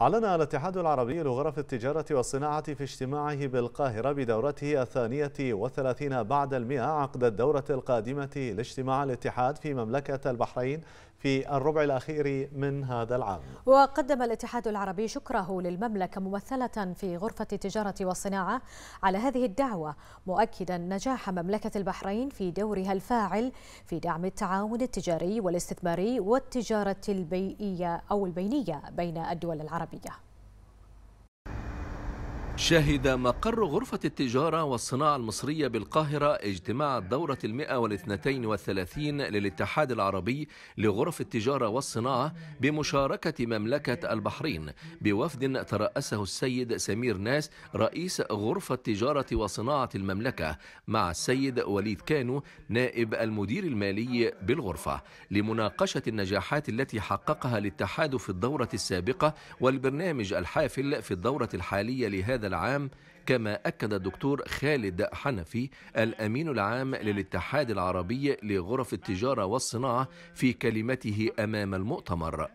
أعلن الاتحاد العربي لغرف التجارة والصناعة في اجتماعه بالقاهرة بدورته الثانية والثلاثين بعد المئة عقد الدورة القادمة لاجتماع الاتحاد في مملكة البحرين في الربع الأخير من هذا العام وقدم الاتحاد العربي شكره للمملكة ممثلة في غرفة التجارة والصناعة على هذه الدعوة مؤكدا نجاح مملكة البحرين في دورها الفاعل في دعم التعاون التجاري والاستثماري والتجارة البيئية أو البينية بين الدول العربية Arabiya. شهد مقر غرفة التجارة والصناعة المصرية بالقاهرة اجتماع الدورة المئة والاثنتين والثلاثين للاتحاد العربي لغرف التجارة والصناعة بمشاركة مملكة البحرين بوفد ترأسه السيد سمير ناس رئيس غرفة تجارة وصناعة المملكة مع السيد وليد كانو نائب المدير المالي بالغرفة لمناقشة النجاحات التي حققها الاتحاد في الدورة السابقة والبرنامج الحافل في الدورة الحالية لهذا هذا العام كما أكد الدكتور خالد حنفي الأمين العام للاتحاد العربي لغرف التجارة والصناعة في كلمته أمام المؤتمر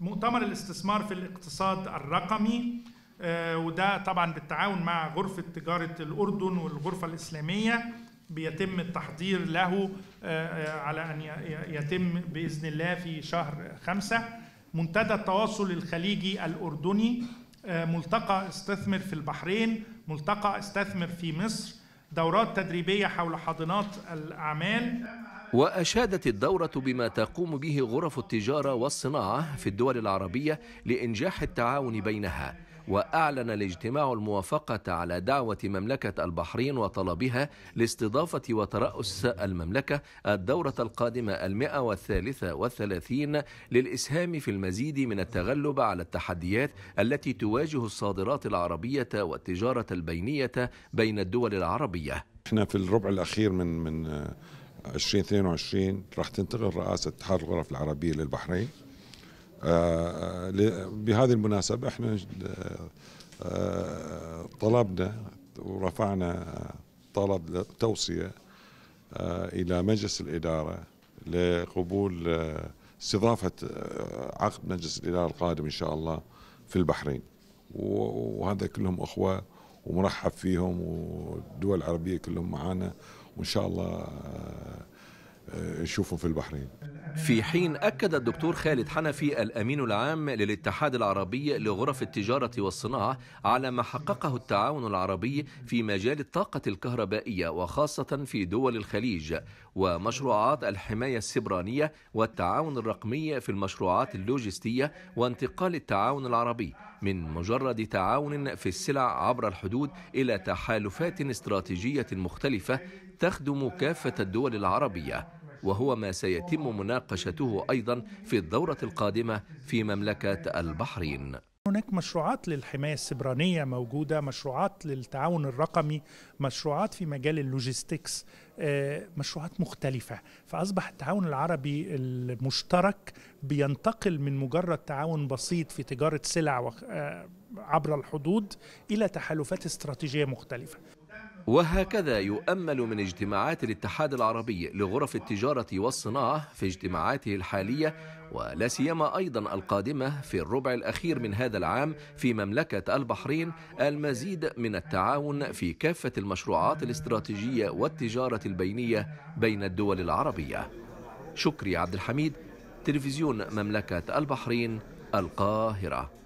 مؤتمر الاستثمار في الاقتصاد الرقمي آه، وده طبعا بالتعاون مع غرفة تجارة الأردن والغرفة الإسلامية بيتم التحضير له آه، آه، على أن يتم بإذن الله في شهر خمسة منتدى التواصل الخليجي الأردني آه، ملتقى استثمر في البحرين ملتقى استثمر في مصر دورات تدريبية حول حاضنات الأعمال وأشادت الدورة بما تقوم به غرف التجارة والصناعة في الدول العربية لإنجاح التعاون بينها وأعلن الاجتماع الموافقة على دعوة مملكة البحرين وطلبها لاستضافة وترأس المملكة الدورة القادمة المئة والثالثة والثلاثين للإسهام في المزيد من التغلب على التحديات التي تواجه الصادرات العربية والتجارة البينية بين الدول العربية احنا في الربع الأخير من من 2022 آه، راح تنتقل رئاسة اتحاد الغرف العربية للبحرين آه، آه، بهذه المناسبة احنا آه، طلبنا ورفعنا طلب توصية إلى مجلس الإدارة لقبول استضافة عقد مجلس الإدارة القادم إن شاء الله في البحرين وهذا كلهم أخوة ومرحب فيهم والدول العربية كلهم معانا وإن شاء الله نشوفهم في البحرين في حين أكد الدكتور خالد حنفي الأمين العام للاتحاد العربي لغرف التجارة والصناعة على ما حققه التعاون العربي في مجال الطاقة الكهربائية وخاصة في دول الخليج ومشروعات الحماية السبرانية والتعاون الرقمي في المشروعات اللوجستية وانتقال التعاون العربي من مجرد تعاون في السلع عبر الحدود إلى تحالفات استراتيجية مختلفة تخدم كافة الدول العربية وهو ما سيتم مناقشته أيضا في الدورة القادمة في مملكة البحرين هناك مشروعات للحماية السبرانية موجودة مشروعات للتعاون الرقمي مشروعات في مجال اللوجيستكس آه، مشروعات مختلفة فأصبح التعاون العربي المشترك بينتقل من مجرد تعاون بسيط في تجارة سلع آه، عبر الحدود إلى تحالفات استراتيجية مختلفة وهكذا يؤمل من اجتماعات الاتحاد العربي لغرف التجارة والصناعة في اجتماعاته الحالية ولا سيما أيضا القادمة في الربع الأخير من هذا العام في مملكة البحرين المزيد من التعاون في كافة المشروعات الاستراتيجية والتجارة البينية بين الدول العربية. شكري عبد الحميد تلفزيون مملكة البحرين القاهرة